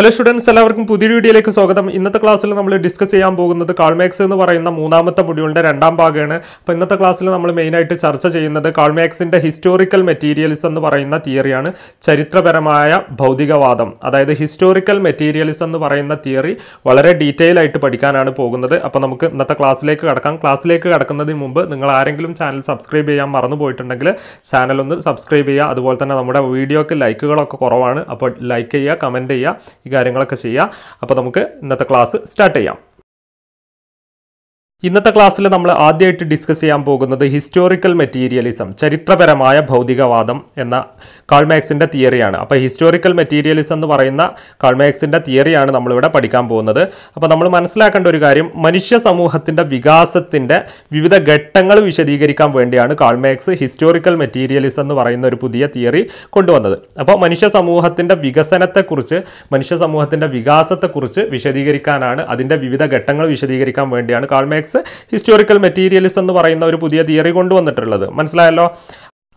hello students എല്ലാവർക്കും പുതിയ വീഡിയോയിലേക്ക് സ്വാഗതം ഇന്നത്തെ ക്ലാസ്സിൽ നമ്മൾ ഡിസ്കസ് ചെയ്യാൻ പോകുന്നത് കാൾമാക്സ് എന്ന് പറയുന്ന മൂന്നാമത്തെ മൊഡ്യൂളിൻ്റെ രണ്ടാം ഭാഗമാണ് അപ്പോൾ ഇന്നത്തെ ക്ലാസ്സിൽ നമ്മൾ മെയിനായിട്ട് ചർച്ച ചെയ്യുന്നത് കാൾമാക്സിൻ്റെ ഹിസ്റ്റോറിക്കൽ മെറ്റീരിയൽസ് എന്ന് പറയുന്ന തിയറിയാണ് ചരിത്രപരമായ ഭൗതികവാദം അതായത് ഹിസ്റ്റോറിക്കൽ മെറ്റീരിയൽസ് എന്ന് പറയുന്ന തിയറി വളരെ ഡീറ്റെയിൽ ആയിട്ട് പഠിക്കാനാണ് പോകുന്നത് അപ്പോൾ നമുക്ക് ഇന്നത്തെ ക്ലാസ്സിലേക്ക് കടക്കാം ക്ലാസ്സിലേക്ക് കടക്കുന്നതിന് മുമ്പ് നിങ്ങൾ ആരെങ്കിലും ചാനൽ സബ്സ്ക്രൈബ് ചെയ്യാൻ മറന്നു പോയിട്ടുണ്ടെങ്കിൽ ചാനൽ ഒന്ന് സബ്സ്ക്രൈബ് ചെയ്യുക അതുപോലെ തന്നെ നമ്മുടെ വീഡിയോക്ക് ലൈക്കുകളൊക്കെ കുറവാണ് അപ്പോൾ ലൈക്ക് ചെയ്യുക കമൻറ്റ് ചെയ്യുക ഈ കാര്യങ്ങളൊക്കെ ചെയ്യുക അപ്പോൾ നമുക്ക് ഇന്നത്തെ ക്ലാസ് സ്റ്റാർട്ട് ചെയ്യാം ഇന്നത്തെ ക്ലാസ്സിൽ നമ്മൾ ആദ്യമായിട്ട് ഡിസ്കസ് ചെയ്യാൻ പോകുന്നത് ഹിസ്റ്റോറിക്കൽ മെറ്റീരിയലിസം ചരിത്രപരമായ ഭൗതികവാദം എന്ന കാൾമാക്സിൻ്റെ തിയറിയാണ് അപ്പോൾ ഹിസ്റ്റോറിക്കൽ മെറ്റീരിയലിസം എന്ന് പറയുന്ന കാൾമാക്സിൻ്റെ തിയറിയാണ് നമ്മളിവിടെ പഠിക്കാൻ പോകുന്നത് അപ്പോൾ നമ്മൾ മനസ്സിലാക്കേണ്ട ഒരു കാര്യം മനുഷ്യ സമൂഹത്തിൻ്റെ വികാസത്തിൻ്റെ വിവിധ ഘട്ടങ്ങൾ വിശദീകരിക്കാൻ വേണ്ടിയാണ് കാൾമാക്സ് ഹിസ്റ്റോറിക്കൽ മെറ്റീരിയലിസം എന്ന് പറയുന്ന ഒരു പുതിയ തിയറി കൊണ്ടുവന്നത് അപ്പോൾ മനുഷ്യ സമൂഹത്തിൻ്റെ വികസനത്തെക്കുറിച്ച് മനുഷ്യ സമൂഹത്തിൻ്റെ വികാസത്തെക്കുറിച്ച് വിശദീകരിക്കാനാണ് അതിൻ്റെ വിവിധ ഘട്ടങ്ങൾ വിശദീകരിക്കാൻ വേണ്ടിയാണ് കാൾമാക്സ് എക്കണോമിക്സ് ഹിസ്റ്റോറിക്കൽ മെറ്റീരിയലിസം എന്ന് പറയുന്ന ഒരു പുതിയ തിയറി കൊണ്ടുവന്നിട്ടുള്ളത് മനസ്സിലായല്ലോ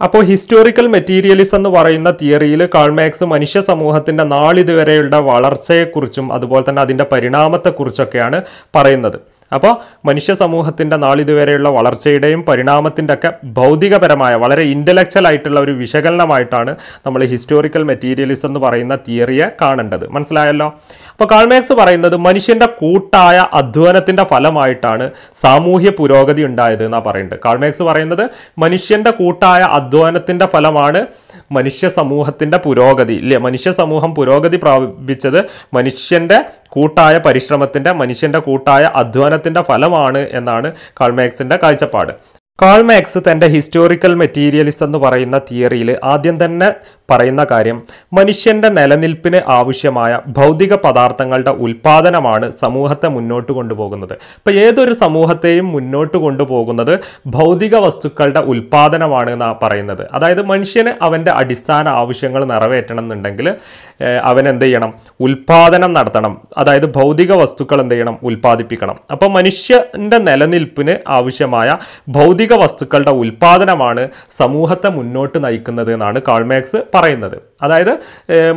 അപ്പോൾ ഹിസ്റ്റോറിക്കൽ മെറ്റീരിയലിസം എന്ന് പറയുന്ന തിയറിയിൽ കാൾമാക്സ് മനുഷ്യ സമൂഹത്തിൻ്റെ നാളിതുവരെയുള്ള വളർച്ചയെക്കുറിച്ചും അതുപോലെ തന്നെ അതിൻ്റെ പരിണാമത്തെക്കുറിച്ചൊക്കെയാണ് പറയുന്നത് അപ്പോൾ മനുഷ്യ സമൂഹത്തിൻ്റെ നാളിതുവരെയുള്ള വളർച്ചയുടെയും പരിണാമത്തിൻ്റെ ഒക്കെ ഭൗതികപരമായ വളരെ ഇൻ്റലക്ച്വൽ ആയിട്ടുള്ള ഒരു വിശകലനമായിട്ടാണ് നമ്മൾ ഹിസ്റ്റോറിക്കൽ മെറ്റീരിയലിസം എന്ന് പറയുന്ന തിയറിയെ കാണേണ്ടത് മനസ്സിലായല്ലോ അപ്പോൾ കാൾമേക്സ് പറയുന്നത് മനുഷ്യൻ്റെ കൂട്ടായ അധ്വാനത്തിൻ്റെ ഫലമായിട്ടാണ് സാമൂഹ്യ പുരോഗതി ഉണ്ടായത് എന്നാണ് പറയുന്നത് കാൾമേക്സ് പറയുന്നത് മനുഷ്യൻ്റെ കൂട്ടായ അധ്വാനത്തിൻ്റെ ഫലമാണ് മനുഷ്യ സമൂഹത്തിൻ്റെ പുരോഗതി ഇല്ലേ മനുഷ്യ സമൂഹം പുരോഗതി പ്രാപിച്ചത് മനുഷ്യൻ്റെ കൂട്ടായ പരിശ്രമത്തിൻ്റെ മനുഷ്യൻ്റെ കൂട്ടായ അധ്വാനത്തിൻ്റെ ഫലമാണ് എന്നാണ് കാൾമാക്സിൻ്റെ കാഴ്ചപ്പാട് കാൾ മാക്സ് തൻ്റെ ഹിസ്റ്റോറിക്കൽ മെറ്റീരിയലിസം എന്ന് പറയുന്ന തിയറിയിൽ ആദ്യം തന്നെ പറയുന്ന കാര്യം മനുഷ്യൻ്റെ നിലനിൽപ്പിന് ആവശ്യമായ ഭൗതിക പദാർത്ഥങ്ങളുടെ ഉൽപാദനമാണ് സമൂഹത്തെ മുന്നോട്ട് കൊണ്ടുപോകുന്നത് ഇപ്പോൾ ഏതൊരു സമൂഹത്തെയും മുന്നോട്ട് കൊണ്ടുപോകുന്നത് ഭൗതിക വസ്തുക്കളുടെ ഉൽപാദനമാണ് എന്നാണ് പറയുന്നത് അതായത് മനുഷ്യന് അവൻ്റെ അടിസ്ഥാന ആവശ്യങ്ങൾ നിറവേറ്റണം എന്നുണ്ടെങ്കിൽ അവൻ എന്ത് ചെയ്യണം ഉൽപാദനം നടത്തണം അതായത് ഭൗതിക വസ്തുക്കൾ എന്ത് ചെയ്യണം ഉൽപ്പാദിപ്പിക്കണം അപ്പോൾ മനുഷ്യൻ്റെ നിലനിൽപ്പിന് ആവശ്യമായ ഭൗതിക ഭൗതിക വസ്തുക്കളുടെ ഉൽപ്പാദനമാണ് സമൂഹത്തെ മുന്നോട്ട് നയിക്കുന്നത് എന്നാണ് കാൾമാക്സ് പറയുന്നത് അതായത്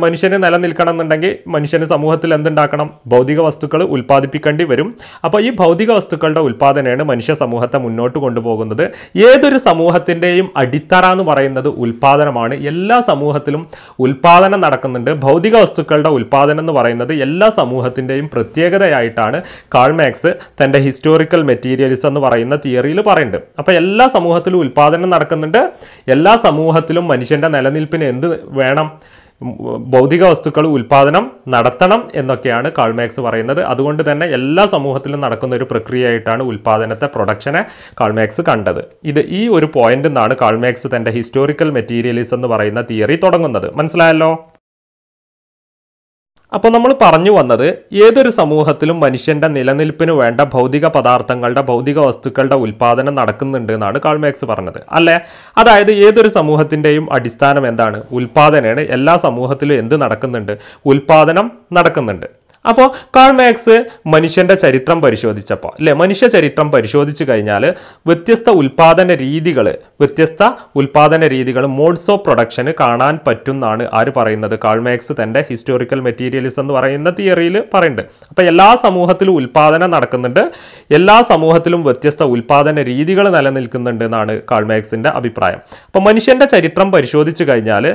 മനുഷ്യന് നിലനിൽക്കണം എന്നുണ്ടെങ്കിൽ മനുഷ്യന് സമൂഹത്തിൽ എന്തുണ്ടാക്കണം ഭൗതിക വസ്തുക്കൾ ഉൽപ്പാദിപ്പിക്കേണ്ടി വരും അപ്പോൾ ഈ ഭൗതിക വസ്തുക്കളുടെ ഉൽപ്പാദനമാണ് മനുഷ്യ സമൂഹത്തെ മുന്നോട്ട് കൊണ്ടുപോകുന്നത് ഏതൊരു സമൂഹത്തിൻ്റെയും അടിത്തറ എന്ന് പറയുന്നത് ഉൽപ്പാദനമാണ് എല്ലാ സമൂഹത്തിലും ഉൽപ്പാദനം നടക്കുന്നുണ്ട് ഭൗതിക വസ്തുക്കളുടെ ഉൽപ്പാദനം എന്ന് പറയുന്നത് എല്ലാ സമൂഹത്തിൻ്റെയും പ്രത്യേകതയായിട്ടാണ് കാൾമാക്സ് തൻ്റെ ഹിസ്റ്റോറിക്കൽ മെറ്റീരിയൽസ് എന്ന് പറയുന്ന തിയറിയിൽ പറയുന്നുണ്ട് അപ്പോൾ എല്ലാ സമൂഹത്തിലും ഉൽപ്പാദനം നടക്കുന്നുണ്ട് എല്ലാ സമൂഹത്തിലും മനുഷ്യൻ്റെ നിലനിൽപ്പിന് എന്ത് വേണം ഭൗതിക വസ്തുക്കൾ ഉൽപ്പാദനം നടത്തണം എന്നൊക്കെയാണ് കാൾമാക്സ് പറയുന്നത് അതുകൊണ്ട് തന്നെ എല്ലാ സമൂഹത്തിലും നടക്കുന്ന ഒരു പ്രക്രിയയായിട്ടാണ് ഉൽപ്പാദനത്തെ പ്രൊഡക്ഷനെ കാൾമാക്സ് കണ്ടത് ഇത് ഈ ഒരു പോയിന്റിൽ നിന്നാണ് കാൾമാക്സ് തൻ്റെ ഹിസ്റ്റോറിക്കൽ മെറ്റീരിയലിസം എന്ന് പറയുന്ന തിയറി തുടങ്ങുന്നത് മനസ്സിലായല്ലോ അപ്പോൾ നമ്മൾ പറഞ്ഞു വന്നത് ഏതൊരു സമൂഹത്തിലും മനുഷ്യൻ്റെ നിലനിൽപ്പിന് വേണ്ട ഭൗതിക പദാർത്ഥങ്ങളുടെ ഭൗതിക വസ്തുക്കളുടെ ഉൽപ്പാദനം നടക്കുന്നുണ്ട് എന്നാണ് കാൾമാക്സ് പറഞ്ഞത് അല്ലേ അതായത് ഏതൊരു സമൂഹത്തിൻ്റെയും അടിസ്ഥാനം എന്താണ് ഉൽപ്പാദനമാണ് എല്ലാ സമൂഹത്തിലും എന്ത് നടക്കുന്നുണ്ട് ഉൽപ്പാദനം നടക്കുന്നുണ്ട് അപ്പോൾ കാൾ മാക്സ് മനുഷ്യൻ്റെ ചരിത്രം പരിശോധിച്ചപ്പോൾ അല്ലേ മനുഷ്യ ചരിത്രം പരിശോധിച്ച് കഴിഞ്ഞാൽ വ്യത്യസ്ത ഉൽപാദന രീതികൾ വ്യത്യസ്ത ഉൽപാദന രീതികൾ മോഡ്സ് ഓഫ് പ്രൊഡക്ഷന് കാണാൻ പറ്റുമെന്നാണ് ആര് പറയുന്നത് കാൾ മാക്സ് തൻ്റെ ഹിസ്റ്റോറിക്കൽ മെറ്റീരിയലിസം എന്ന് പറയുന്ന തിയറിയിൽ പറയുന്നുണ്ട് അപ്പോൾ എല്ലാ സമൂഹത്തിലും ഉൽപാദനം നടക്കുന്നുണ്ട് എല്ലാ സമൂഹത്തിലും വ്യത്യസ്ത ഉൽപാദന രീതികൾ നിലനിൽക്കുന്നുണ്ട് എന്നാണ് കാൾ മാക്സിൻ്റെ അഭിപ്രായം അപ്പോൾ മനുഷ്യൻ്റെ ചരിത്രം പരിശോധിച്ച് കഴിഞ്ഞാൽ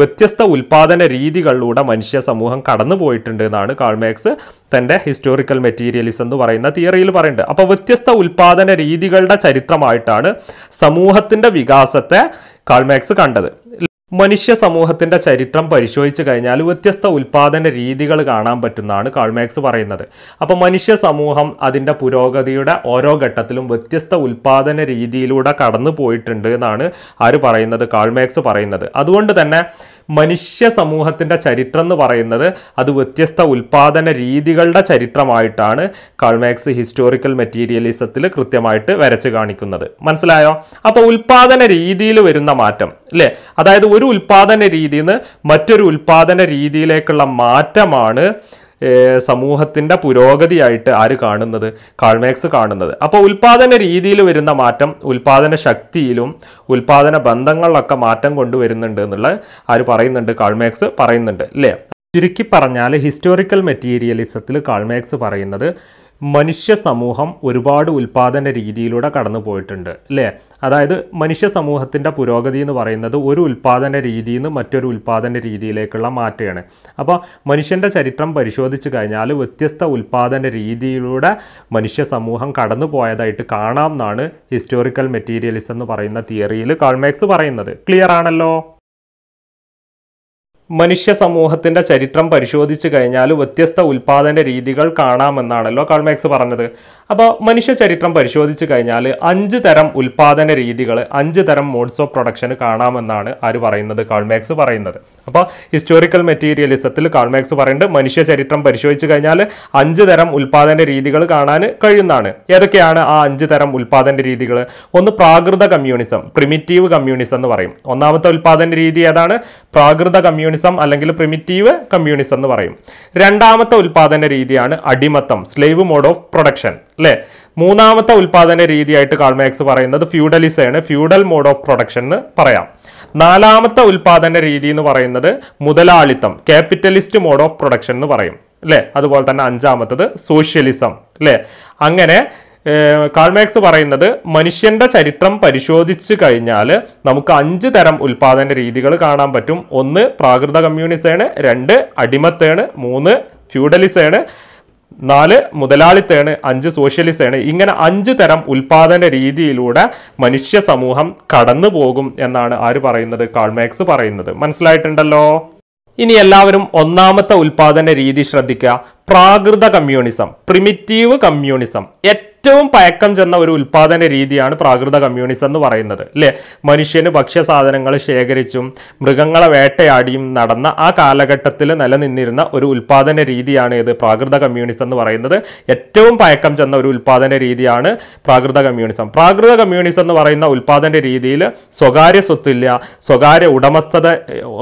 വ്യത്യസ്ത ഉൽപാദന രീതികളിലൂടെ മനുഷ്യ സമൂഹം കടന്നു പോയിട്ടുണ്ട് എന്നാണ് കാൾ മാർമാക്സ് തൻ്റെ ഹിസ്റ്റോറിക്കൽ മെറ്റീരിയലിസം എന്ന് പറയുന്ന തിയറിയിൽ പറയുന്നുണ്ട് അപ്പോൾ വ്യത്യസ്ത ഉൽപാദന രീതികളുടെ ചരിത്രമായിട്ടാണ് സമൂഹത്തിൻ്റെ വികാസത്തെ കാൾമാക്സ് കണ്ടത് മനുഷ്യ സമൂഹത്തിൻ്റെ ചരിത്രം പരിശോധിച്ച് കഴിഞ്ഞാൽ വ്യത്യസ്ത ഉൽപാദന രീതികൾ കാണാൻ പറ്റുന്നതാണ് കാൾമാക്സ് പറയുന്നത് അപ്പോൾ മനുഷ്യ സമൂഹം അതിൻ്റെ പുരോഗതിയുടെ ഓരോ ഘട്ടത്തിലും വ്യത്യസ്ത ഉൽപാദന രീതിയിലൂടെ കടന്നു പോയിട്ടുണ്ട് എന്നാണ് ആര് പറയുന്നത് കാൾമാക്സ് പറയുന്നത് അതുകൊണ്ട് തന്നെ മനുഷ്യ സമൂഹത്തിൻ്റെ ചരിത്രം എന്ന് പറയുന്നത് അത് വ്യത്യസ്ത ഉൽപാദന രീതികളുടെ ചരിത്രമായിട്ടാണ് കൾമാക്സ് ഹിസ്റ്റോറിക്കൽ മെറ്റീരിയലിസത്തിൽ കൃത്യമായിട്ട് വരച്ച് കാണിക്കുന്നത് മനസ്സിലായോ അപ്പോൾ ഉൽപാദന രീതിയിൽ വരുന്ന മാറ്റം അല്ലേ അതായത് ഒരു ഉൽപാദന രീതിയിൽ നിന്ന് മറ്റൊരു ഉൽപാദന രീതിയിലേക്കുള്ള മാറ്റമാണ് സമൂഹത്തിൻ്റെ പുരോഗതിയായിട്ട് ആര് കാണുന്നത് കാൾമേക്സ് കാണുന്നത് അപ്പോൾ ഉൽപ്പാദന രീതിയിൽ വരുന്ന മാറ്റം ഉൽപ്പാദന ശക്തിയിലും ഉൽപ്പാദന ബന്ധങ്ങളിലൊക്കെ മാറ്റം കൊണ്ടുവരുന്നുണ്ട് എന്നുള്ളത് ആര് പറയുന്നുണ്ട് കാൾമേക്സ് പറയുന്നുണ്ട് അല്ലേ ചുരുക്കി പറഞ്ഞാൽ ഹിസ്റ്റോറിക്കൽ മെറ്റീരിയലിസത്തിൽ കാൾമേക്സ് പറയുന്നത് മനുഷ്യ സമൂഹം ഒരുപാട് ഉൽപ്പാദന രീതിയിലൂടെ കടന്നു പോയിട്ടുണ്ട് അല്ലേ അതായത് മനുഷ്യ സമൂഹത്തിൻ്റെ പുരോഗതി എന്ന് പറയുന്നത് ഒരു ഉൽപ്പാദന രീതിയിൽ നിന്ന് മറ്റൊരു ഉൽപ്പാദന രീതിയിലേക്കുള്ള മാറ്റമാണ് അപ്പോൾ മനുഷ്യൻ്റെ ചരിത്രം പരിശോധിച്ച് കഴിഞ്ഞാൽ വ്യത്യസ്ത ഉൽപ്പാദന രീതിയിലൂടെ മനുഷ്യ സമൂഹം കടന്നു പോയതായിട്ട് കാണാം എന്നാണ് ഹിസ്റ്റോറിക്കൽ മെറ്റീരിയലിസം എന്ന് പറയുന്ന തിയറിയിൽ കാൾമാക്സ് പറയുന്നത് ക്ലിയർ ആണല്ലോ മനുഷ്യ സമൂഹത്തിൻ്റെ ചരിത്രം പരിശോധിച്ച് കഴിഞ്ഞാൽ വ്യത്യസ്ത ഉൽപാദന രീതികൾ കാണാമെന്നാണല്ലോ കൾമാക്സ് പറഞ്ഞത് അപ്പോൾ മനുഷ്യ ചരിത്രം പരിശോധിച്ച് കഴിഞ്ഞാൽ അഞ്ച് തരം ഉൽപാദന രീതികൾ അഞ്ച് തരം മോഡ്സ് ഓഫ് പ്രൊഡക്ഷൻ കാണാമെന്നാണ് ആര് പറയുന്നത് കൾമാക്സ് പറയുന്നത് അപ്പോൾ ഹിസ്റ്റോറിക്കൽ മെറ്റീരിയലിസത്തിൽ കാൾമാക്സ് പറയുന്നുണ്ട് മനുഷ്യ ചരിത്രം പരിശോധിച്ച് കഴിഞ്ഞാൽ അഞ്ച് തരം ഉൽപാദന രീതികൾ കാണാൻ കഴിയുന്നതാണ് ഏതൊക്കെയാണ് ആ അഞ്ച് തരം ഉൽപാദന രീതികൾ ഒന്ന് പ്രാകൃത കമ്മ്യൂണിസം പ്രിമിറ്റീവ് കമ്മ്യൂണിസം എന്ന് പറയും ഒന്നാമത്തെ ഉൽപാദന രീതി ഏതാണ് പ്രാകൃത കമ്മ്യൂണിസം അല്ലെങ്കിൽ പ്രിമിറ്റീവ് കമ്മ്യൂണിസം എന്ന് പറയും രണ്ടാമത്തെ ഉൽപാദന രീതിയാണ് അടിമത്തം സ്ലേവ് മോഡ് ഓഫ് പ്രൊഡക്ഷൻ അല്ലേ മൂന്നാമത്തെ ഉൽപാദന രീതിയായിട്ട് കാൾമാക്സ് പറയുന്നത് ഫ്യൂഡലിസമാണ് ഫ്യൂഡൽ മോഡ് ഓഫ് പ്രൊഡക്ഷൻ എന്ന് പറയാം നാലാമത്തെ ഉൽപാദന രീതി എന്ന് പറയുന്നത് മുതലാളിത്തം ക്യാപിറ്റലിസ്റ്റ് മോഡ് ഓഫ് പ്രൊഡക്ഷൻ എന്ന് പറയും അല്ലേ അതുപോലെ തന്നെ അഞ്ചാമത്തത് സോഷ്യലിസം അല്ലേ അങ്ങനെ കാൾമാക്സ് പറയുന്നത് മനുഷ്യന്റെ ചരിത്രം പരിശോധിച്ചു കഴിഞ്ഞാൽ നമുക്ക് അഞ്ച് തരം ഉൽപാദന രീതികൾ കാണാൻ പറ്റും ഒന്ന് പ്രാകൃത കമ്മ്യൂണിസേണ് രണ്ട് അടിമത്തേണ് മൂന്ന് ഫ്യൂഡലിസേണ് നാല് മുതലാളിത്തേണ് അഞ്ച് സോഷ്യലിസമാണ് ഇങ്ങനെ അഞ്ച് തരം ഉൽപാദന രീതിയിലൂടെ മനുഷ്യ സമൂഹം കടന്നു പോകും എന്നാണ് ആര് പറയുന്നത് കാൾമാക്സ് പറയുന്നത് മനസ്സിലായിട്ടുണ്ടല്ലോ ഇനി എല്ലാവരും ഒന്നാമത്തെ ഉൽപാദന രീതി ശ്രദ്ധിക്കുക പ്രാകൃത കമ്മ്യൂണിസം പ്രിമിറ്റീവ് കമ്മ്യൂണിസം ഏറ്റവും പയക്കം ചെന്ന ഒരു ഉൽപാദന രീതിയാണ് പ്രാകൃത കമ്മ്യൂണിസം എന്ന് പറയുന്നത് അല്ലേ മനുഷ്യന് സാധനങ്ങൾ ശേഖരിച്ചും മൃഗങ്ങളെ വേട്ടയാടിയും നടന്ന ആ കാലഘട്ടത്തിൽ നിലനിന്നിരുന്ന ഒരു ഉൽപാദന രീതിയാണ് ഇത് പ്രാകൃത കമ്മ്യൂണിസം എന്ന് പറയുന്നത് ഏറ്റവും പയക്കം ചെന്ന ഒരു ഉൽപാദന രീതിയാണ് പ്രാകൃത കമ്മ്യൂണിസം പ്രാകൃത കമ്മ്യൂണിസം എന്ന് പറയുന്ന ഉൽപാദന രീതിയിൽ സ്വകാര്യ സ്വത്തില്ല സ്വകാര്യ ഉടമസ്ഥത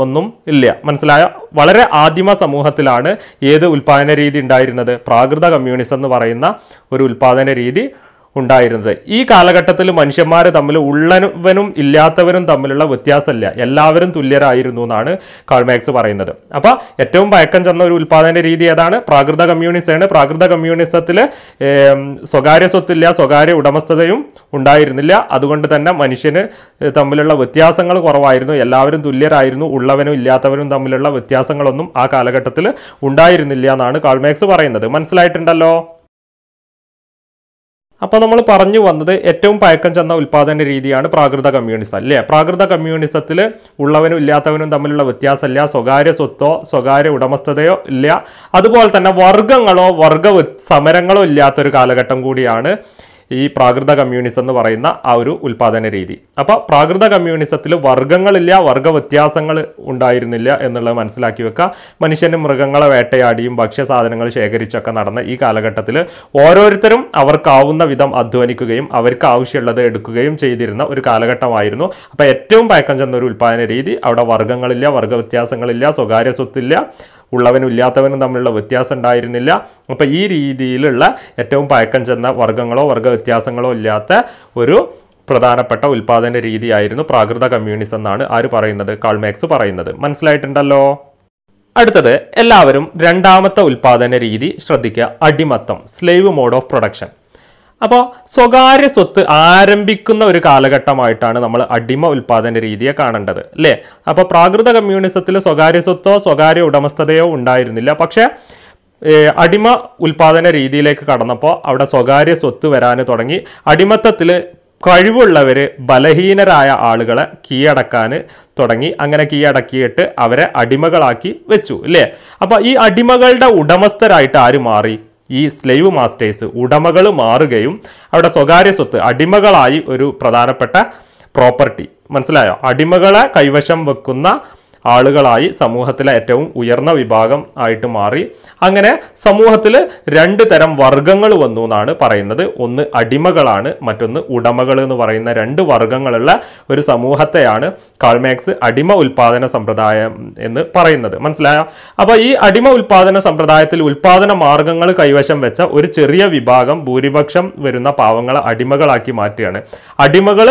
ഒന്നും ഇല്ല മനസ്സിലായ വളരെ ആദിമ സമൂഹത്തിലാണ് ഏത് ഉൽപ്പാദന രീതി ഉണ്ടായിരുന്നത് പ്രാകൃത കമ്മ്യൂണിസം എന്ന് പറയുന്ന ഒരു ഉൽപ്പാദന രീതി ഉണ്ടായിരുന്നത് ഈ കാലഘട്ടത്തിൽ മനുഷ്യന്മാർ തമ്മിൽ ഉള്ളവനും ഇല്ലാത്തവനും തമ്മിലുള്ള വ്യത്യാസമില്ല എല്ലാവരും തുല്യരായിരുന്നു എന്നാണ് കാൾമാക്സ് പറയുന്നത് അപ്പോൾ ഏറ്റവും പയക്കം ചെന്ന ഒരു ഉൽപ്പാദന രീതി ഏതാണ് പ്രാകൃത കമ്മ്യൂണിസമാണ് പ്രാകൃത കമ്മ്യൂണിസത്തിൽ സ്വകാര്യ സ്വത്തില്ല സ്വകാര്യ ഉടമസ്ഥതയും ഉണ്ടായിരുന്നില്ല അതുകൊണ്ട് തന്നെ മനുഷ്യന് തമ്മിലുള്ള വ്യത്യാസങ്ങൾ കുറവായിരുന്നു എല്ലാവരും തുല്യരായിരുന്നു ഉള്ളവനും ഇല്ലാത്തവനും തമ്മിലുള്ള വ്യത്യാസങ്ങളൊന്നും ആ കാലഘട്ടത്തിൽ ഉണ്ടായിരുന്നില്ല എന്നാണ് കാൾമാക്സ് പറയുന്നത് മനസ്സിലായിട്ടുണ്ടല്ലോ അപ്പോൾ നമ്മൾ പറഞ്ഞു വന്നത് ഏറ്റവും പഴക്കം ചെന്ന ഉൽപ്പാദന രീതിയാണ് പ്രാകൃത കമ്മ്യൂണിസം അല്ലേ പ്രാകൃത കമ്മ്യൂണിസത്തിൽ ഉള്ളവനും ഇല്ലാത്തവനും തമ്മിലുള്ള വ്യത്യാസമില്ല സ്വകാര്യ സ്വത്തോ സ്വകാര്യ ഉടമസ്ഥതയോ ഇല്ല അതുപോലെ തന്നെ വർഗങ്ങളോ വർഗ സമരങ്ങളോ ഇല്ലാത്തൊരു കാലഘട്ടം കൂടിയാണ് ഈ പ്രാകൃത കമ്മ്യൂണിസം എന്ന് പറയുന്ന ആ ഒരു ഉൽപാദന രീതി അപ്പോൾ പ്രാകൃത കമ്മ്യൂണിസത്തിൽ വർഗ്ഗങ്ങളില്ല വർഗ വ്യത്യാസങ്ങൾ ഉണ്ടായിരുന്നില്ല എന്നുള്ളത് മനസ്സിലാക്കി വെക്കുക മനുഷ്യന് മൃഗങ്ങളെ വേട്ടയാടിയും ഭക്ഷ്യസാധനങ്ങൾ ശേഖരിച്ചൊക്കെ നടന്ന ഈ കാലഘട്ടത്തിൽ ഓരോരുത്തരും അവർക്കാവുന്ന വിധം അധ്വാനിക്കുകയും അവർക്ക് ആവശ്യമുള്ളത് എടുക്കുകയും ചെയ്തിരുന്ന ഒരു കാലഘട്ടമായിരുന്നു അപ്പോൾ ഏറ്റവും പഴക്കം ചെന്ന ഒരു ഉൽപ്പാദന രീതി അവിടെ വർഗ്ഗങ്ങളില്ല വർഗ്ഗ വ്യത്യാസങ്ങളില്ല സ്വകാര്യ സ്വത്തില്ല ഉള്ളവനും ഇല്ലാത്തവനും തമ്മിലുള്ള വ്യത്യാസം ഉണ്ടായിരുന്നില്ല അപ്പോൾ ഈ രീതിയിലുള്ള ഏറ്റവും പഴക്കം ചെന്ന വർഗ്ഗങ്ങളോ വർഗ വ്യത്യാസങ്ങളോ ഇല്ലാത്ത ഒരു പ്രധാനപ്പെട്ട ഉൽപ്പാദന രീതിയായിരുന്നു പ്രാകൃത കമ്മ്യൂണിസം എന്നാണ് ആര് പറയുന്നത് കാൾമേക്സ് പറയുന്നത് മനസ്സിലായിട്ടുണ്ടല്ലോ അടുത്തത് എല്ലാവരും രണ്ടാമത്തെ ഉൽപ്പാദന രീതി ശ്രദ്ധിക്കുക അടിമത്തം സ്ലേവ് മോഡ് ഓഫ് പ്രൊഡക്ഷൻ അപ്പോൾ സ്വകാര്യ സ്വത്ത് ആരംഭിക്കുന്ന ഒരു കാലഘട്ടമായിട്ടാണ് നമ്മൾ അടിമ ഉൽപാദന രീതിയെ കാണേണ്ടത് അല്ലേ അപ്പോൾ പ്രാകൃത കമ്മ്യൂണിസത്തിൽ സ്വകാര്യ സ്വത്തോ സ്വകാര്യ ഉടമസ്ഥതയോ ഉണ്ടായിരുന്നില്ല പക്ഷേ അടിമ ഉൽപാദന രീതിയിലേക്ക് കടന്നപ്പോൾ അവിടെ സ്വകാര്യ സ്വത്ത് വരാൻ തുടങ്ങി അടിമത്തത്തിൽ കഴിവുള്ളവർ ബലഹീനരായ ആളുകളെ കീഴടക്കാൻ തുടങ്ങി അങ്ങനെ കീഴടക്കിയിട്ട് അവരെ അടിമകളാക്കി വെച്ചു അല്ലേ അപ്പോൾ ഈ അടിമകളുടെ ഉടമസ്ഥരായിട്ട് ആര് മാറി ഈ സ്ലേവ് മാസ്റ്റേഴ്സ് ഉടമകൾ മാറുകയും അവിടെ സ്വകാര്യ സ്വത്ത് അടിമകളായി ഒരു പ്രധാനപ്പെട്ട പ്രോപ്പർട്ടി മനസ്സിലായോ അടിമകളെ കൈവശം വെക്കുന്ന ആളുകളായി സമൂഹത്തിലെ ഏറ്റവും ഉയർന്ന വിഭാഗം ആയിട്ട് മാറി അങ്ങനെ സമൂഹത്തിൽ രണ്ട് തരം വർഗങ്ങൾ വന്നു എന്നാണ് പറയുന്നത് ഒന്ന് അടിമകളാണ് മറ്റൊന്ന് ഉടമകൾ എന്ന് പറയുന്ന രണ്ട് വർഗങ്ങളുള്ള ഒരു സമൂഹത്തെയാണ് കാൾമാക്സ് അടിമ ഉൽപാദന സമ്പ്രദായം എന്ന് പറയുന്നത് മനസ്സിലായോ അപ്പോൾ ഈ അടിമ ഉൽപാദന സമ്പ്രദായത്തിൽ ഉൽപാദന മാർഗങ്ങൾ കൈവശം വെച്ച ഒരു ചെറിയ വിഭാഗം ഭൂരിപക്ഷം വരുന്ന പാവങ്ങളെ അടിമകളാക്കി മാറ്റുകയാണ് അടിമകൾ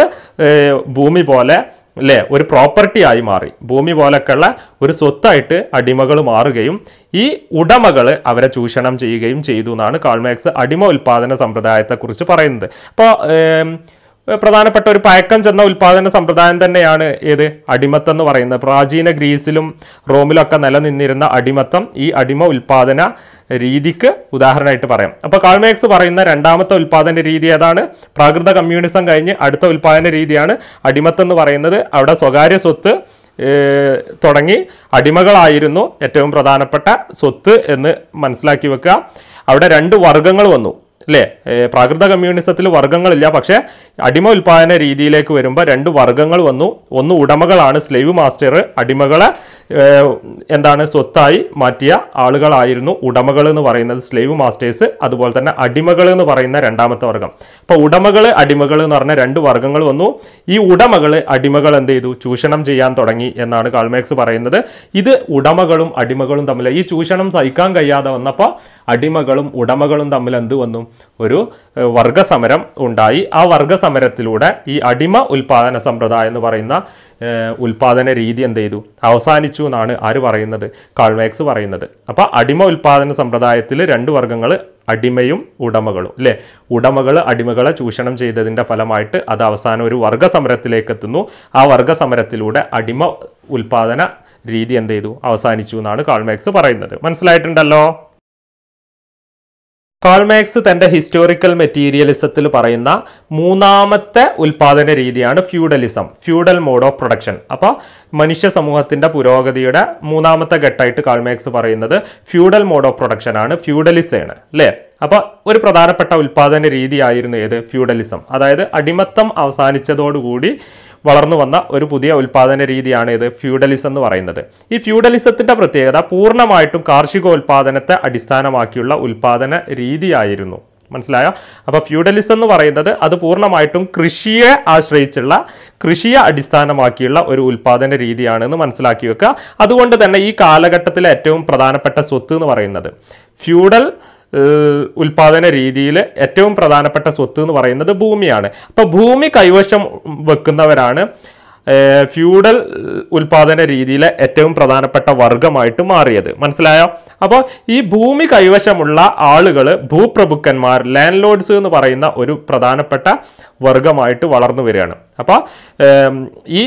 ഭൂമി പോലെ അല്ലേ ഒരു പ്രോപ്പർട്ടി ആയി മാറി ഭൂമി പോലൊക്കെയുള്ള ഒരു സ്വത്തായിട്ട് അടിമകൾ മാറുകയും ഈ ഉടമകൾ അവരെ ചൂഷണം ചെയ്യുകയും ചെയ്തു എന്നാണ് കാൾമാക്സ് അടിമ ഉൽപ്പാദന സമ്പ്രദായത്തെക്കുറിച്ച് പറയുന്നത് അപ്പോൾ പ്രധാനപ്പെട്ട ഒരു പഴക്കം ചെന്ന ഉൽപാദന സമ്പ്രദായം തന്നെയാണ് ഏത് അടിമത്തം എന്ന് പറയുന്നത് പ്രാചീന ഗ്രീസിലും റോമിലൊക്കെ നിലനിന്നിരുന്ന അടിമത്തം ഈ അടിമ ഉൽപാദന രീതിക്ക് ഉദാഹരണമായിട്ട് പറയാം അപ്പോൾ കാൾമേക്സ് പറയുന്ന രണ്ടാമത്തെ ഉൽപാദന രീതി ഏതാണ് പ്രാകൃത കമ്മ്യൂണിസം കഴിഞ്ഞ് അടുത്ത ഉൽപാദന രീതിയാണ് അടിമത്തം എന്ന് പറയുന്നത് അവിടെ സ്വകാര്യ സ്വത്ത് തുടങ്ങി അടിമകളായിരുന്നു ഏറ്റവും പ്രധാനപ്പെട്ട സ്വത്ത് എന്ന് മനസ്സിലാക്കി വെക്കുക അവിടെ രണ്ട് വർഗങ്ങൾ വന്നു അല്ലേ പ്രാകൃത കമ്മ്യൂണിസത്തിൽ വർഗ്ഗങ്ങളില്ല പക്ഷേ അടിമ ഉൽപാദന രീതിയിലേക്ക് വരുമ്പോൾ രണ്ട് വർഗ്ഗങ്ങൾ വന്നു ഒന്ന് ഉടമകളാണ് സ്ലേവ് മാസ്റ്റർ അടിമകളെ എന്താണ് സ്വത്തായി മാറ്റിയ ആളുകളായിരുന്നു ഉടമകൾ എന്ന് പറയുന്നത് സ്ലേവ് മാസ്റ്റേഴ്സ് അതുപോലെ തന്നെ അടിമകൾ എന്ന് പറയുന്ന രണ്ടാമത്തെ വർഗ്ഗം അപ്പോൾ ഉടമകൾ അടിമകൾ എന്ന് പറഞ്ഞ രണ്ട് വർഗ്ഗങ്ങൾ വന്നു ഈ ഉടമകൾ അടിമകൾ എന്ത് ചെയ്തു ചൂഷണം ചെയ്യാൻ തുടങ്ങി എന്നാണ് കാൾമേക്സ് പറയുന്നത് ഇത് ഉടമകളും അടിമകളും തമ്മിൽ ഈ ചൂഷണം സഹിക്കാൻ കഴിയാതെ വന്നപ്പോൾ അടിമകളും ഉടമകളും തമ്മിൽ എന്ത് വന്നു ഒരു വർഗസമരം ഉണ്ടായി ആ വർഗസമരത്തിലൂടെ ഈ അടിമ ഉൽപാദന സമ്പ്രദായം എന്ന് പറയുന്ന ഉൽപാദന രീതി എന്ത് ചെയ്തു അവസാനിച്ചു എന്നാണ് ആര് പറയുന്നത് കാൾമാക്സ് പറയുന്നത് അപ്പോൾ അടിമ ഉൽപാദന സമ്പ്രദായത്തിൽ രണ്ട് വർഗ്ഗങ്ങൾ അടിമയും ഉടമകളും അല്ലേ ഉടമകൾ അടിമകളെ ചൂഷണം ചെയ്തതിൻ്റെ ഫലമായിട്ട് അത് അവസാനം ഒരു വർഗസമരത്തിലേക്ക് എത്തുന്നു ആ വർഗസമരത്തിലൂടെ അടിമ ഉൽപാദന രീതി എന്ത് ചെയ്തു അവസാനിച്ചു എന്നാണ് കാൾമാക്സ് പറയുന്നത് മനസ്സിലായിട്ടുണ്ടല്ലോ കാൾമാക്സ് തൻ്റെ ഹിസ്റ്റോറിക്കൽ മെറ്റീരിയലിസത്തിൽ പറയുന്ന മൂന്നാമത്തെ ഉൽപാദന രീതിയാണ് feudalism feudal mode of production അപ്പോൾ മനുഷ്യ സമൂഹത്തിൻ്റെ പുരോഗതിയുടെ മൂന്നാമത്തെ ഘട്ടമായിട്ട് കാൾമാക്സ് പറയുന്നത് ഫ്യൂഡൽ മോഡ് ഓഫ് പ്രൊഡക്ഷൻ ആണ് ഫ്യൂഡലിസമാണ് അല്ലേ അപ്പോൾ ഒരു പ്രധാനപ്പെട്ട ഉൽപാദന രീതിയായിരുന്നു ഏത് ഫ്യൂഡലിസം അതായത് അടിമത്തം അവസാനിച്ചതോടുകൂടി വളർന്നു വന്ന ഒരു പുതിയ ഉൽപാദന രീതിയാണ് ഇത് ഫ്യൂഡലിസം എന്ന് പറയുന്നത് ഈ ഫ്യൂഡലിസത്തിൻ്റെ പ്രത്യേകത പൂർണ്ണമായിട്ടും കാർഷികോൽപാദനത്തെ അടിസ്ഥാനമാക്കിയുള്ള ഉൽപാദന രീതിയായിരുന്നു മനസ്സിലായോ അപ്പോൾ ഫ്യൂഡലിസം എന്ന് പറയുന്നത് അത് പൂർണ്ണമായിട്ടും കൃഷിയെ ആശ്രയിച്ചുള്ള കൃഷിയെ അടിസ്ഥാനമാക്കിയുള്ള ഒരു ഉൽപാദന രീതിയാണെന്ന് മനസ്സിലാക്കി വെക്കുക അതുകൊണ്ട് തന്നെ ഈ കാലഘട്ടത്തിലെ ഏറ്റവും പ്രധാനപ്പെട്ട സ്വത്ത് എന്ന് പറയുന്നത് ഫ്യൂഡൽ ഉൽപാദന രീതിയിൽ ഏറ്റവും പ്രധാനപ്പെട്ട സ്വത്ത് എന്ന് പറയുന്നത് ഭൂമിയാണ് അപ്പോൾ ഭൂമി കൈവശം വെക്കുന്നവരാണ് ഫ്യൂഡൽ ഉൽപാദന രീതിയിലെ ഏറ്റവും പ്രധാനപ്പെട്ട വർഗമായിട്ട് മാറിയത് മനസ്സിലായോ അപ്പോൾ ഈ ഭൂമി കൈവശമുള്ള ആളുകൾ ഭൂപ്രഭുക്കന്മാർ ലാൻഡ് ലോഡ്സ് എന്ന് പറയുന്ന ഒരു പ്രധാനപ്പെട്ട വർഗമായിട്ട് വളർന്നു വരികയാണ് അപ്പോൾ ഈ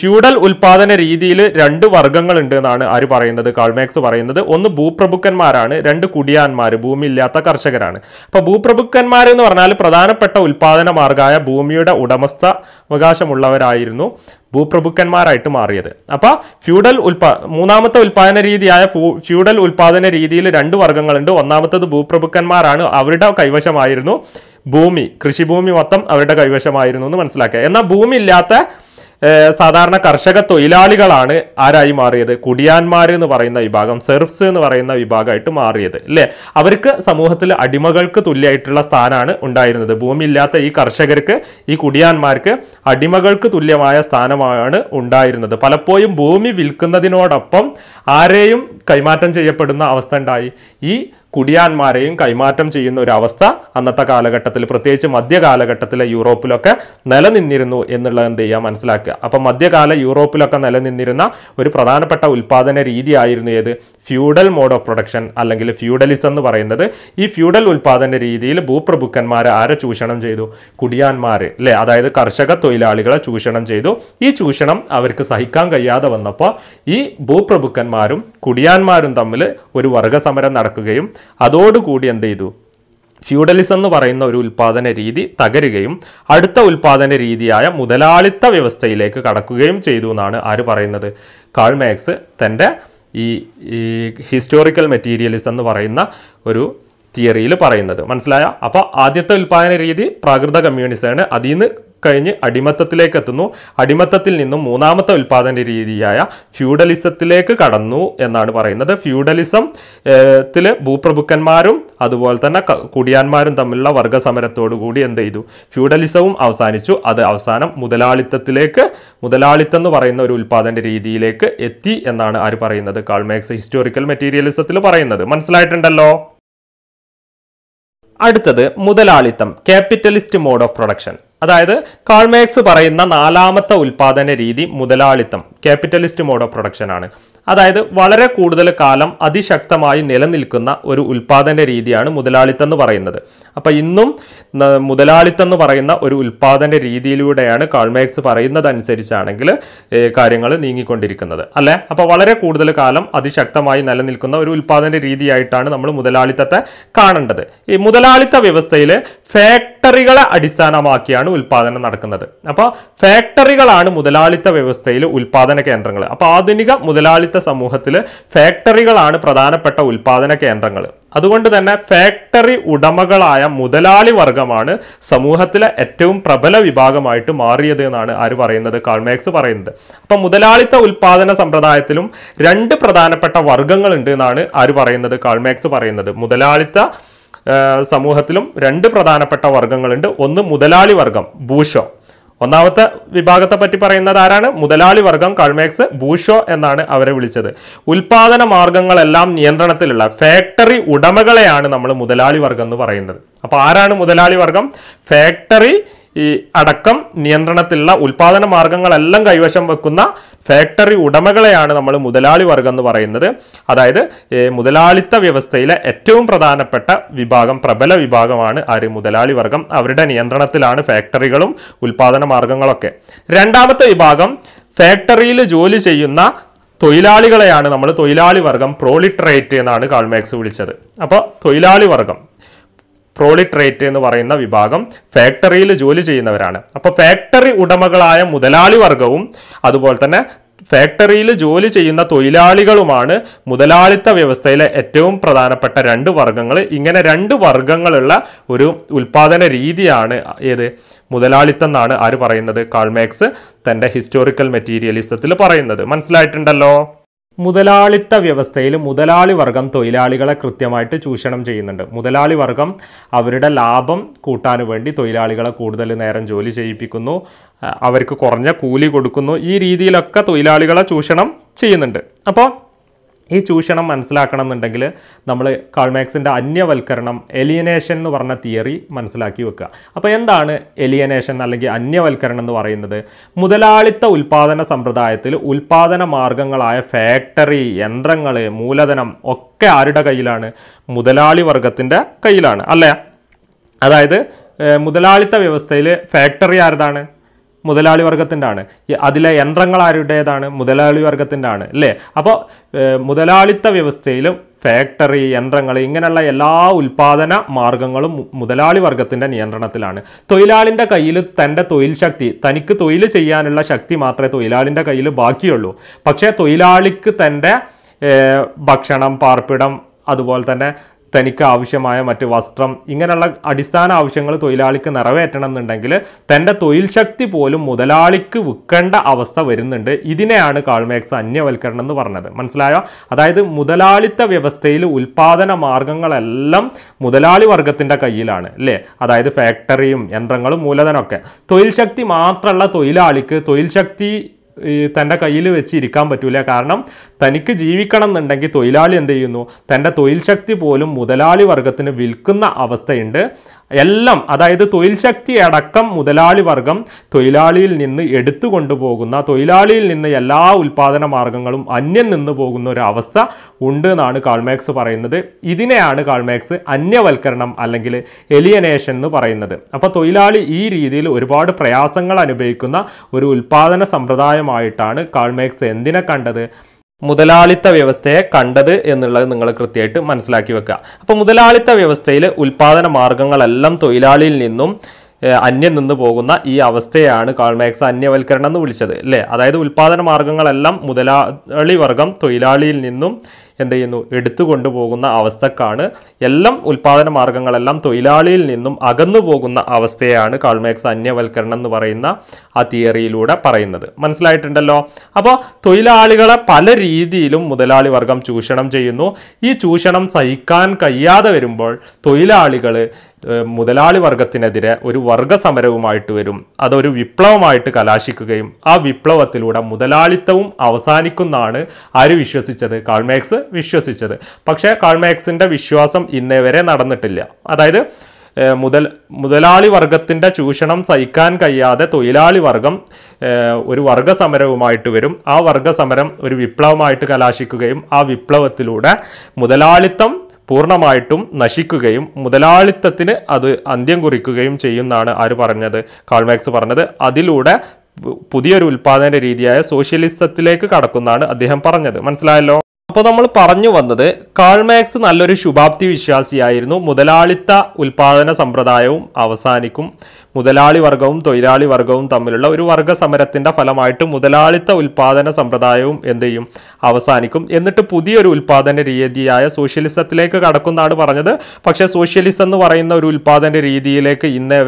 ഫ്യൂഡൽ ഉൽപാദന രീതിയിൽ രണ്ട് വർഗങ്ങളുണ്ട് എന്നാണ് ആര് പറയുന്നത് കാൾമേക്സ് പറയുന്നത് ഒന്ന് ഭൂപ്രഭുക്കന്മാരാണ് രണ്ട് കുടിയാന്മാർ ഇല്ലാത്ത കർഷകരാണ് അപ്പോൾ ഭൂപ്രഭുക്കന്മാർ എന്ന് പറഞ്ഞാൽ പ്രധാനപ്പെട്ട ഉൽപാദന മാർഗമായ ഭൂമിയുടെ ഉടമസ്ഥ അവകാശമുള്ളവരായിരുന്നു ഭൂപ്രഭുക്കന്മാരായിട്ട് മാറിയത് അപ്പോൾ ഫ്യൂഡൽ ഉൽപാ മൂന്നാമത്തെ ഉൽപാദന രീതിയായ ഫ്യൂഡൽ ഉൽപാദന രീതിയിൽ രണ്ട് വർഗ്ഗങ്ങളുണ്ട് ഒന്നാമത്തത് ഭൂപ്രഭുക്കന്മാരാണ് അവരുടെ കൈവശമായിരുന്നു ഭൂമി കൃഷിഭൂമി മൊത്തം അവരുടെ കൈവശമായിരുന്നു എന്ന് മനസ്സിലാക്കുക എന്നാൽ ഭൂമി ഇല്ലാത്ത സാധാരണ കർഷക തൊഴിലാളികളാണ് ആരായി മാറിയത് കുടിയാന്മാർ എന്ന് പറയുന്ന വിഭാഗം സെർഫ്സ് എന്ന് പറയുന്ന വിഭാഗമായിട്ട് മാറിയത് അല്ലേ അവർക്ക് സമൂഹത്തിൽ അടിമകൾക്ക് തുല്യമായിട്ടുള്ള സ്ഥാനമാണ് ഉണ്ടായിരുന്നത് ഭൂമിയില്ലാത്ത ഈ കർഷകർക്ക് ഈ കുടിയാന്മാർക്ക് അടിമകൾക്ക് തുല്യമായ സ്ഥാനമാണ് ഉണ്ടായിരുന്നത് പലപ്പോഴും ഭൂമി വിൽക്കുന്നതിനോടൊപ്പം ആരെയും കൈമാറ്റം ചെയ്യപ്പെടുന്ന അവസ്ഥ ഉണ്ടായി ഈ കുടിയാന്മാരെയും കൈമാറ്റം ചെയ്യുന്ന ഒരു അവസ്ഥ അന്നത്തെ കാലഘട്ടത്തിൽ പ്രത്യേകിച്ച് മധ്യകാലഘട്ടത്തിലെ യൂറോപ്പിലൊക്കെ നിലനിന്നിരുന്നു എന്നുള്ളത് എന്ത് ചെയ്യുക മനസ്സിലാക്കുക അപ്പം മധ്യകാല യൂറോപ്പിലൊക്കെ നിലനിന്നിരുന്ന ഒരു പ്രധാനപ്പെട്ട ഉൽപ്പാദന രീതിയായിരുന്നു ഏത് ഫ്യൂഡൽ മോഡ് ഓഫ് പ്രൊഡക്ഷൻ അല്ലെങ്കിൽ ഫ്യൂഡലിസം എന്ന് പറയുന്നത് ഈ ഫ്യൂഡൽ ഉൽപ്പാദന രീതിയിൽ ഭൂപ്രഭുക്കന്മാർ ആരെ ചൂഷണം ചെയ്തു കുടിയാന്മാർ അല്ലേ അതായത് കർഷക തൊഴിലാളികളെ ചൂഷണം ചെയ്തു ഈ ചൂഷണം അവർക്ക് സഹിക്കാൻ കഴിയാതെ വന്നപ്പോൾ ഈ ഭൂപ്രഭുക്കന്മാരും കുടിയാന്മാരും തമ്മിൽ ഒരു വർഗസമരം നടക്കുകയും അതോടുകൂടി എന്ത് ചെയ്തു ഫ്യൂഡലിസം എന്ന് പറയുന്ന ഒരു ഉൽപാദന രീതി തകരുകയും അടുത്ത ഉൽപാദന രീതിയായ മുതലാളിത്ത വ്യവസ്ഥയിലേക്ക് കടക്കുകയും ചെയ്തു എന്നാണ് ആര് പറയുന്നത് കാൾമാക്സ് തൻ്റെ ഈ ഈ ഹിസ്റ്റോറിക്കൽ മെറ്റീരിയലിസം എന്ന് പറയുന്ന ഒരു തിയറിയിൽ പറയുന്നത് മനസ്സിലായ അപ്പോൾ ആദ്യത്തെ ഉൽപാദന രീതി പ്രാകൃത കമ്മ്യൂണിസമാണ് അതിൽ നിന്ന് കഴിഞ്ഞ് അടിമത്തത്തിലേക്ക് എത്തുന്നു അടിമത്തത്തിൽ നിന്നും മൂന്നാമത്തെ ഉൽപാദന രീതിയായ ഫ്യൂഡലിസത്തിലേക്ക് കടന്നു എന്നാണ് പറയുന്നത് ഫ്യൂഡലിസം ത്തിൽ ഭൂപ്രഭുക്കന്മാരും അതുപോലെ തന്നെ കുടിയാന്മാരും തമ്മിലുള്ള വർഗസമരത്തോടുകൂടി എന്ത് ചെയ്തു ഫ്യൂഡലിസവും അവസാനിച്ചു അത് അവസാനം മുതലാളിത്തത്തിലേക്ക് മുതലാളിത്തം എന്ന് പറയുന്ന ഒരു ഉൽപാദന രീതിയിലേക്ക് എത്തി എന്നാണ് ആര് പറയുന്നത് കാൾമേക്സ് ഹിസ്റ്റോറിക്കൽ മെറ്റീരിയലിസത്തിൽ പറയുന്നത് മനസ്സിലായിട്ടുണ്ടല്ലോ അടുത്തത് മുതലാളിത്തം ക്യാപിറ്റലിസ്റ്റ് മോഡ് ഓഫ് പ്രൊഡക്ഷൻ അതായത് കാൾമേക്സ് പറയുന്ന നാലാമത്തെ ഉൽപാദന രീതി മുതലാളിത്തം ക്യാപിറ്റലിസ്റ്റ് മോഡ് ഓഫ് പ്രൊഡക്ഷൻ ആണ് അതായത് വളരെ കൂടുതൽ കാലം അതിശക്തമായി നിലനിൽക്കുന്ന ഒരു ഉൽപ്പാദന രീതിയാണ് മുതലാളിത്തം എന്ന് പറയുന്നത് അപ്പോൾ ഇന്നും മുതലാളിത്തം എന്ന് പറയുന്ന ഒരു ഉൽപ്പാദന രീതിയിലൂടെയാണ് കാൾമേക്സ് പറയുന്നതനുസരിച്ചാണെങ്കിൽ കാര്യങ്ങൾ നീങ്ങിക്കൊണ്ടിരിക്കുന്നത് അല്ലേ അപ്പോൾ വളരെ കൂടുതൽ കാലം അതിശക്തമായി നിലനിൽക്കുന്ന ഒരു ഉൽപ്പാദന രീതിയായിട്ടാണ് നമ്മൾ മുതലാളിത്തത്തെ കാണേണ്ടത് ഈ മുതലാളിത്ത വ്യവസ്ഥയിൽ ഫാക്ടറികളെ അടിസ്ഥാനമാക്കിയാണ് ഉൽപ്പാദനം നടക്കുന്നത് അപ്പോൾ ഫാക്ടറികളാണ് മുതലാളിത്ത വ്യവസ്ഥയിൽ ഉൽപ്പാദനം ഉൽപ്പാദന കേന്ദ്രങ്ങൾ അപ്പോൾ ആധുനിക മുതലാളിത്ത സമൂഹത്തിൽ ഫാക്ടറികളാണ് പ്രധാനപ്പെട്ട ഉൽപ്പാദന കേന്ദ്രങ്ങൾ അതുകൊണ്ട് തന്നെ ഫാക്ടറി ഉടമകളായ മുതലാളി വർഗമാണ് സമൂഹത്തിലെ ഏറ്റവും പ്രബല വിഭാഗമായിട്ട് മാറിയത് എന്നാണ് ആര് പറയുന്നത് കാൾമേക്സ് പറയുന്നത് അപ്പം മുതലാളിത്ത ഉൽപാദന സമ്പ്രദായത്തിലും രണ്ട് പ്രധാനപ്പെട്ട വർഗങ്ങളുണ്ട് എന്നാണ് ആര് പറയുന്നത് കാൾമേക്സ് പറയുന്നത് മുതലാളിത്ത സമൂഹത്തിലും രണ്ട് പ്രധാനപ്പെട്ട വർഗങ്ങളുണ്ട് ഒന്ന് മുതലാളി വർഗം ഭൂഷോ ഒന്നാമത്തെ വിഭാഗത്തെ പറ്റി പറയുന്നത് ആരാണ് മുതലാളി വർഗം കൾമേക്സ് ബൂഷോ എന്നാണ് അവരെ വിളിച്ചത് ഉൽപാദന മാർഗങ്ങളെല്ലാം നിയന്ത്രണത്തിലുള്ള ഫാക്ടറി ഉടമകളെയാണ് നമ്മൾ മുതലാളി വർഗം എന്ന് പറയുന്നത് അപ്പോൾ ആരാണ് മുതലാളി വർഗം ഫാക്ടറി ഈ അടക്കം നിയന്ത്രണത്തിലുള്ള ഉൽപാദന മാർഗങ്ങളെല്ലാം കൈവശം വെക്കുന്ന ഫാക്ടറി ഉടമകളെയാണ് നമ്മൾ മുതലാളി വർഗം എന്ന് പറയുന്നത് അതായത് മുതലാളിത്ത വ്യവസ്ഥയിലെ ഏറ്റവും പ്രധാനപ്പെട്ട വിഭാഗം പ്രബല വിഭാഗമാണ് ആര് മുതലാളി വർഗം അവരുടെ നിയന്ത്രണത്തിലാണ് ഫാക്ടറികളും ഉൽപാദന മാർഗങ്ങളൊക്കെ രണ്ടാമത്തെ വിഭാഗം ഫാക്ടറിയിൽ ജോലി ചെയ്യുന്ന തൊഴിലാളികളെയാണ് നമ്മൾ തൊഴിലാളി വർഗം പ്രോളിട്രേറ്റ് എന്നാണ് കാൾമാക്സ് വിളിച്ചത് അപ്പോൾ തൊഴിലാളി വർഗം പ്രോളിട്രേറ്റ് എന്ന് പറയുന്ന വിഭാഗം ഫാക്ടറിയിൽ ജോലി ചെയ്യുന്നവരാണ് അപ്പോൾ ഫാക്ടറി ഉടമകളായ മുതലാളി വർഗവും അതുപോലെ തന്നെ ഫാക്ടറിയിൽ ജോലി ചെയ്യുന്ന തൊഴിലാളികളുമാണ് മുതലാളിത്ത വ്യവസ്ഥയിലെ ഏറ്റവും പ്രധാനപ്പെട്ട രണ്ട് വർഗ്ഗങ്ങൾ ഇങ്ങനെ രണ്ട് വർഗങ്ങളുള്ള ഒരു ഉൽപാദന രീതിയാണ് ഏത് മുതലാളിത്തം എന്നാണ് ആര് പറയുന്നത് കാൾമാക്സ് തൻ്റെ ഹിസ്റ്റോറിക്കൽ മെറ്റീരിയലിസത്തിൽ പറയുന്നത് മനസ്സിലായിട്ടുണ്ടല്ലോ മുതലാളിത്ത വ്യവസ്ഥയിൽ മുതലാളി വർഗം തൊഴിലാളികളെ കൃത്യമായിട്ട് ചൂഷണം ചെയ്യുന്നുണ്ട് മുതലാളി വർഗം അവരുടെ ലാഭം കൂട്ടാൻ വേണ്ടി തൊഴിലാളികളെ കൂടുതൽ നേരം ജോലി ചെയ്യിപ്പിക്കുന്നു അവർക്ക് കുറഞ്ഞ കൂലി കൊടുക്കുന്നു ഈ രീതിയിലൊക്കെ തൊഴിലാളികളെ ചൂഷണം ചെയ്യുന്നുണ്ട് അപ്പോൾ ഈ ചൂഷണം മനസ്സിലാക്കണം എന്നുണ്ടെങ്കിൽ നമ്മൾ കാൾമാക്സിൻ്റെ അന്യവൽക്കരണം എലിയനേഷൻ എന്ന് പറഞ്ഞ തിയറി മനസ്സിലാക്കി വെക്കുക അപ്പോൾ എന്താണ് എലിയനേഷൻ അല്ലെങ്കിൽ അന്യവൽക്കരണം എന്ന് പറയുന്നത് മുതലാളിത്ത ഉൽപ്പാദന സമ്പ്രദായത്തിൽ ഉൽപ്പാദന മാർഗങ്ങളായ ഫാക്ടറി യന്ത്രങ്ങൾ മൂലധനം ഒക്കെ ആരുടെ കയ്യിലാണ് മുതലാളി വർഗത്തിൻ്റെ കയ്യിലാണ് അല്ലേ അതായത് മുതലാളിത്ത വ്യവസ്ഥയിൽ ഫാക്ടറി ആരതാണ് മുതലാളി വർഗത്തിൻ്റെ ആണ് അതിലെ യന്ത്രങ്ങൾ ആരുടേതാണ് മുതലാളി വർഗത്തിൻ്റെ ആണ് അല്ലേ അപ്പോൾ മുതലാളിത്ത വ്യവസ്ഥയിലും ഫാക്ടറി യന്ത്രങ്ങൾ ഇങ്ങനെയുള്ള എല്ലാ ഉൽപാദന മാർഗങ്ങളും മുതലാളി വർഗത്തിൻ്റെ നിയന്ത്രണത്തിലാണ് തൊഴിലാളിൻ്റെ കയ്യിൽ തൻ്റെ തൊഴിൽ ശക്തി തനിക്ക് തൊഴിൽ ചെയ്യാനുള്ള ശക്തി മാത്രമേ തൊഴിലാളിൻ്റെ കയ്യിൽ ബാക്കിയുള്ളൂ പക്ഷേ തൊഴിലാളിക്ക് തൻ്റെ ഭക്ഷണം പാർപ്പിടം അതുപോലെ തന്നെ തനിക്ക് ആവശ്യമായ മറ്റ് വസ്ത്രം ഇങ്ങനെയുള്ള അടിസ്ഥാന ആവശ്യങ്ങൾ തൊഴിലാളിക്ക് നിറവേറ്റണം എന്നുണ്ടെങ്കിൽ തൻ്റെ തൊഴിൽ ശക്തി പോലും മുതലാളിക്ക് വിൽക്കേണ്ട അവസ്ഥ വരുന്നുണ്ട് ഇതിനെയാണ് കാൾമേക്സ് അന്യവൽക്കരണം എന്ന് പറഞ്ഞത് മനസ്സിലായോ അതായത് മുതലാളിത്ത വ്യവസ്ഥയിൽ ഉൽപ്പാദന മാർഗങ്ങളെല്ലാം മുതലാളി വർഗത്തിൻ്റെ കയ്യിലാണ് അല്ലേ അതായത് ഫാക്ടറിയും യന്ത്രങ്ങളും മൂലധനമൊക്കെ തൊഴിൽ ശക്തി മാത്രമുള്ള തൊഴിലാളിക്ക് തൊഴിൽ ശക്തി ഈ തൻ്റെ കയ്യിൽ വെച്ച് ഇരിക്കാൻ പറ്റൂല കാരണം തനിക്ക് ജീവിക്കണം എന്നുണ്ടെങ്കിൽ തൊഴിലാളി എന്ത് ചെയ്യുന്നു തൻ്റെ തൊഴിൽ ശക്തി പോലും മുതലാളി വർഗത്തിന് വിൽക്കുന്ന അവസ്ഥയുണ്ട് എല്ലാം അതായത് തൊഴിൽ ശക്തി അടക്കം മുതലാളി വർഗം തൊഴിലാളിയിൽ നിന്ന് എടുത്തു കൊണ്ടുപോകുന്ന തൊഴിലാളിയിൽ നിന്ന് എല്ലാ ഉൽപാദന മാർഗങ്ങളും അന്യം നിന്ന് പോകുന്ന ഒരു അവസ്ഥ ഉണ്ട് എന്നാണ് കാൾമാക്സ് പറയുന്നത് ഇതിനെയാണ് കാൾമാക്സ് അന്യവൽക്കരണം അല്ലെങ്കിൽ എലിയനേഷൻ എന്ന് പറയുന്നത് അപ്പോൾ തൊഴിലാളി ഈ രീതിയിൽ ഒരുപാട് പ്രയാസങ്ങൾ അനുഭവിക്കുന്ന ഒരു ഉൽപാദന സമ്പ്രദായമായിട്ടാണ് കാൾമാക്സ് എന്തിനെ കണ്ടത് മുതലാളിത്ത വ്യവസ്ഥയെ കണ്ടത് എന്നുള്ളത് നിങ്ങൾ കൃത്യമായിട്ട് മനസ്സിലാക്കി വെക്കുക അപ്പോൾ മുതലാളിത്ത വ്യവസ്ഥയിൽ ഉൽപാദന മാർഗങ്ങളെല്ലാം തൊഴിലാളിയിൽ നിന്നും അന്യം നിന്ന് പോകുന്ന ഈ അവസ്ഥയാണ് കാൾമാക്സ് അന്യവൽക്കരണം എന്ന് വിളിച്ചത് അല്ലേ അതായത് ഉൽപാദന മാർഗങ്ങളെല്ലാം മുതലാളി വർഗം തൊഴിലാളിയിൽ നിന്നും എന്ത് ചെയ്യുന്നു എടുത്തു കൊണ്ടുപോകുന്ന അവസ്ഥക്കാണ് എല്ലാം ഉൽപ്പാദന മാർഗങ്ങളെല്ലാം തൊഴിലാളിയിൽ നിന്നും അകന്നു പോകുന്ന അവസ്ഥയാണ് കാൾമേക്സ് അന്യവൽക്കരണം എന്ന് പറയുന്ന ആ തിയറിയിലൂടെ പറയുന്നത് മനസ്സിലായിട്ടുണ്ടല്ലോ അപ്പോൾ തൊഴിലാളികളെ പല രീതിയിലും മുതലാളി വർഗം ചൂഷണം ചെയ്യുന്നു ഈ ചൂഷണം സഹിക്കാൻ കഴിയാതെ വരുമ്പോൾ തൊഴിലാളികൾ മുതലാളി വർഗത്തിനെതിരെ ഒരു വർഗസമരവുമായിട്ട് വരും അതൊരു വിപ്ലവമായിട്ട് കലാശിക്കുകയും ആ വിപ്ലവത്തിലൂടെ മുതലാളിത്തവും അവസാനിക്കുന്നാണ് ആര് വിശ്വസിച്ചത് കാൾമാക്സ് വിശ്വസിച്ചത് പക്ഷേ കാൾമാക്സിൻ്റെ വിശ്വാസം ഇന്നേ വരെ നടന്നിട്ടില്ല അതായത് മുതൽ മുതലാളി വർഗത്തിൻ്റെ ചൂഷണം സഹിക്കാൻ കഴിയാതെ തൊഴിലാളി വർഗം ഒരു വർഗസമരവുമായിട്ട് വരും ആ വർഗസമരം ഒരു വിപ്ലവമായിട്ട് കലാശിക്കുകയും ആ വിപ്ലവത്തിലൂടെ മുതലാളിത്തം പൂർണ്ണമായിട്ടും നശിക്കുകയും മുതലാളിത്തത്തിന് അത് അന്ത്യം കുറിക്കുകയും ചെയ്യുന്നതാണ് ആര് പറഞ്ഞത് കാൾമാക്സ് പറഞ്ഞത് അതിലൂടെ പുതിയൊരു ഉൽപാദന രീതിയായ സോഷ്യലിസത്തിലേക്ക് കടക്കുന്നാണ് അദ്ദേഹം പറഞ്ഞത് മനസ്സിലായല്ലോ അപ്പോൾ നമ്മൾ പറഞ്ഞു വന്നത് കാൾമാക്സ് നല്ലൊരു ശുഭാപ്തി വിശ്വാസിയായിരുന്നു മുതലാളിത്ത ഉൽപാദന സമ്പ്രദായവും അവസാനിക്കും മുതലാളി വർഗവും തൊഴിലാളി വർഗവും തമ്മിലുള്ള ഒരു വർഗ സമരത്തിൻ്റെ ഫലമായിട്ട് മുതലാളിത്ത ഉൽപാദന സമ്പ്രദായവും എന്ത് ചെയ്യും അവസാനിക്കും എന്നിട്ട് പുതിയൊരു ഉൽപാദന രീതിയായ സോഷ്യലിസത്തിലേക്ക് കടക്കുന്നാണ് പറഞ്ഞത് പക്ഷേ സോഷ്യലിസം എന്ന് പറയുന്ന ഒരു ഉൽപാദന രീതിയിലേക്ക് ഇന്നേ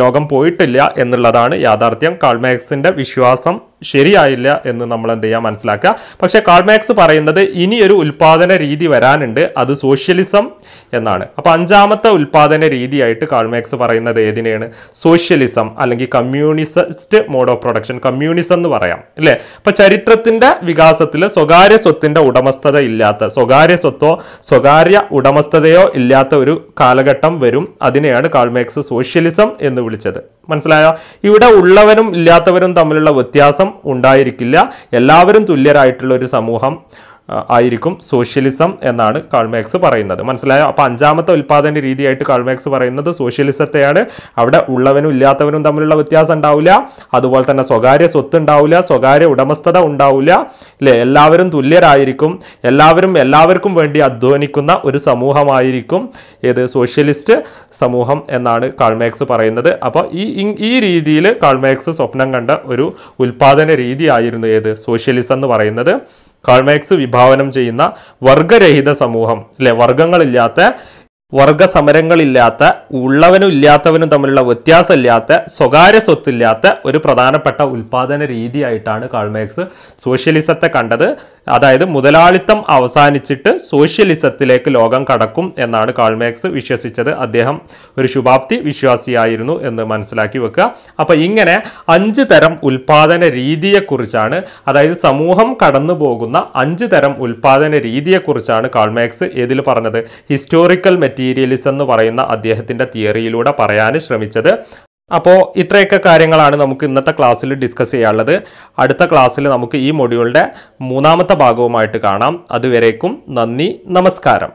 ലോകം പോയിട്ടില്ല എന്നുള്ളതാണ് യാഥാർത്ഥ്യം കാൾമാക്സിൻ്റെ വിശ്വാസം ശരിയായില്ല എന്ന് നമ്മൾ എന്ത് ചെയ്യുക മനസ്സിലാക്കുക പക്ഷേ കാൾമാക്സ് പറയുന്നത് ഇനിയൊരു ഉൽപാദന രീതി വരാനുണ്ട് അത് സോഷ്യലിസം എന്നാണ് അപ്പോൾ അഞ്ചാമത്തെ ഉൽപാദന രീതിയായിട്ട് കാൾമാക്സ് പറയുന്നത് ഏതിനെയാണ് സോഷ്യലിസം അല്ലെങ്കിൽ communist mode of production communism എന്ന് പറയാം അല്ലേ അപ്പോൾ ചരിത്രത്തിൻ്റെ വികാസത്തിൽ സ്വകാര്യ സ്വത്തിൻ്റെ ഉടമസ്ഥത ഇല്ലാത്ത സ്വകാര്യ സ്വത്തോ സ്വകാര്യ ഉടമസ്ഥതയോ ഇല്ലാത്ത ഒരു കാലഘട്ടം വരും അതിനെയാണ് കാൾമാക്സ് സോഷ്യലിസം എന്ന് വിളിച്ചത് മനസ്സിലായോ ഇവിടെ ഉള്ളവരും ഇല്ലാത്തവരും തമ്മിലുള്ള വ്യത്യാസം വ്യത്യാസം ഉണ്ടായിരിക്കില്ല എല്ലാവരും തുല്യരായിട്ടുള്ള ഒരു സമൂഹം ആയിരിക്കും സോഷ്യലിസം എന്നാണ് കാൾമാക്സ് പറയുന്നത് മനസ്സിലായോ അപ്പോൾ അഞ്ചാമത്തെ ഉൽപ്പാദന രീതിയായിട്ട് കാൾമാക്സ് പറയുന്നത് സോഷ്യലിസത്തെയാണ് അവിടെ ഉള്ളവനും ഇല്ലാത്തവനും തമ്മിലുള്ള വ്യത്യാസം ഉണ്ടാവില്ല അതുപോലെ തന്നെ സ്വകാര്യ സ്വത്ത് ഉണ്ടാവില്ല സ്വകാര്യ ഉടമസ്ഥത ഉണ്ടാവില്ല അല്ലേ എല്ലാവരും തുല്യരായിരിക്കും എല്ലാവരും എല്ലാവർക്കും വേണ്ടി അധ്വാനിക്കുന്ന ഒരു സമൂഹമായിരിക്കും ഏത് സോഷ്യലിസ്റ്റ് സമൂഹം എന്നാണ് കാൾമാക്സ് പറയുന്നത് അപ്പോൾ ഈ ഈ രീതിയിൽ കാൾമാക്സ് സ്വപ്നം കണ്ട ഒരു ഉൽപ്പാദന രീതിയായിരുന്നു ഏത് സോഷ്യലിസം എന്ന് പറയുന്നത് കാൾമാക്സ് വിഭാവനം ചെയ്യുന്ന വർഗരഹിത സമൂഹം അല്ലെ വർഗങ്ങളില്ലാത്ത വർഗസമരങ്ങളില്ലാത്ത ഉള്ളവനും ഇല്ലാത്തവനും തമ്മിലുള്ള വ്യത്യാസമില്ലാത്ത സ്വകാര്യ സ്വത്തില്ലാത്ത ഒരു പ്രധാനപ്പെട്ട ഉൽപാദന രീതിയായിട്ടാണ് കാൾമേക്സ് സോഷ്യലിസത്തെ കണ്ടത് അതായത് മുതലാളിത്തം അവസാനിച്ചിട്ട് സോഷ്യലിസത്തിലേക്ക് ലോകം കടക്കും എന്നാണ് കാൾമേക്സ് വിശ്വസിച്ചത് അദ്ദേഹം ഒരു ശുഭാപ്തി വിശ്വാസിയായിരുന്നു എന്ന് മനസ്സിലാക്കി വെക്കുക അപ്പോൾ ഇങ്ങനെ അഞ്ച് തരം ഉൽപാദന രീതിയെക്കുറിച്ചാണ് അതായത് സമൂഹം കടന്നു പോകുന്ന അഞ്ച് തരം ഉൽപാദന രീതിയെക്കുറിച്ചാണ് കാൾമേക്സ് ഏതിൽ പറഞ്ഞത് ഹിസ്റ്റോറിക്കൽ മെറ്റീരിയൽ മെറ്റീരിയലിസം എന്ന് പറയുന്ന അദ്ദേഹത്തിൻ്റെ തിയറിയിലൂടെ പറയാൻ ശ്രമിച്ചത് അപ്പോൾ ഇത്രയൊക്കെ കാര്യങ്ങളാണ് നമുക്ക് ഇന്നത്തെ ക്ലാസ്സിൽ ഡിസ്കസ് ചെയ്യാനുള്ളത് അടുത്ത ക്ലാസ്സിൽ നമുക്ക് ഈ മൊഡ്യൂളിൻ്റെ മൂന്നാമത്തെ ഭാഗവുമായിട്ട് കാണാം അതുവരേക്കും നന്ദി നമസ്കാരം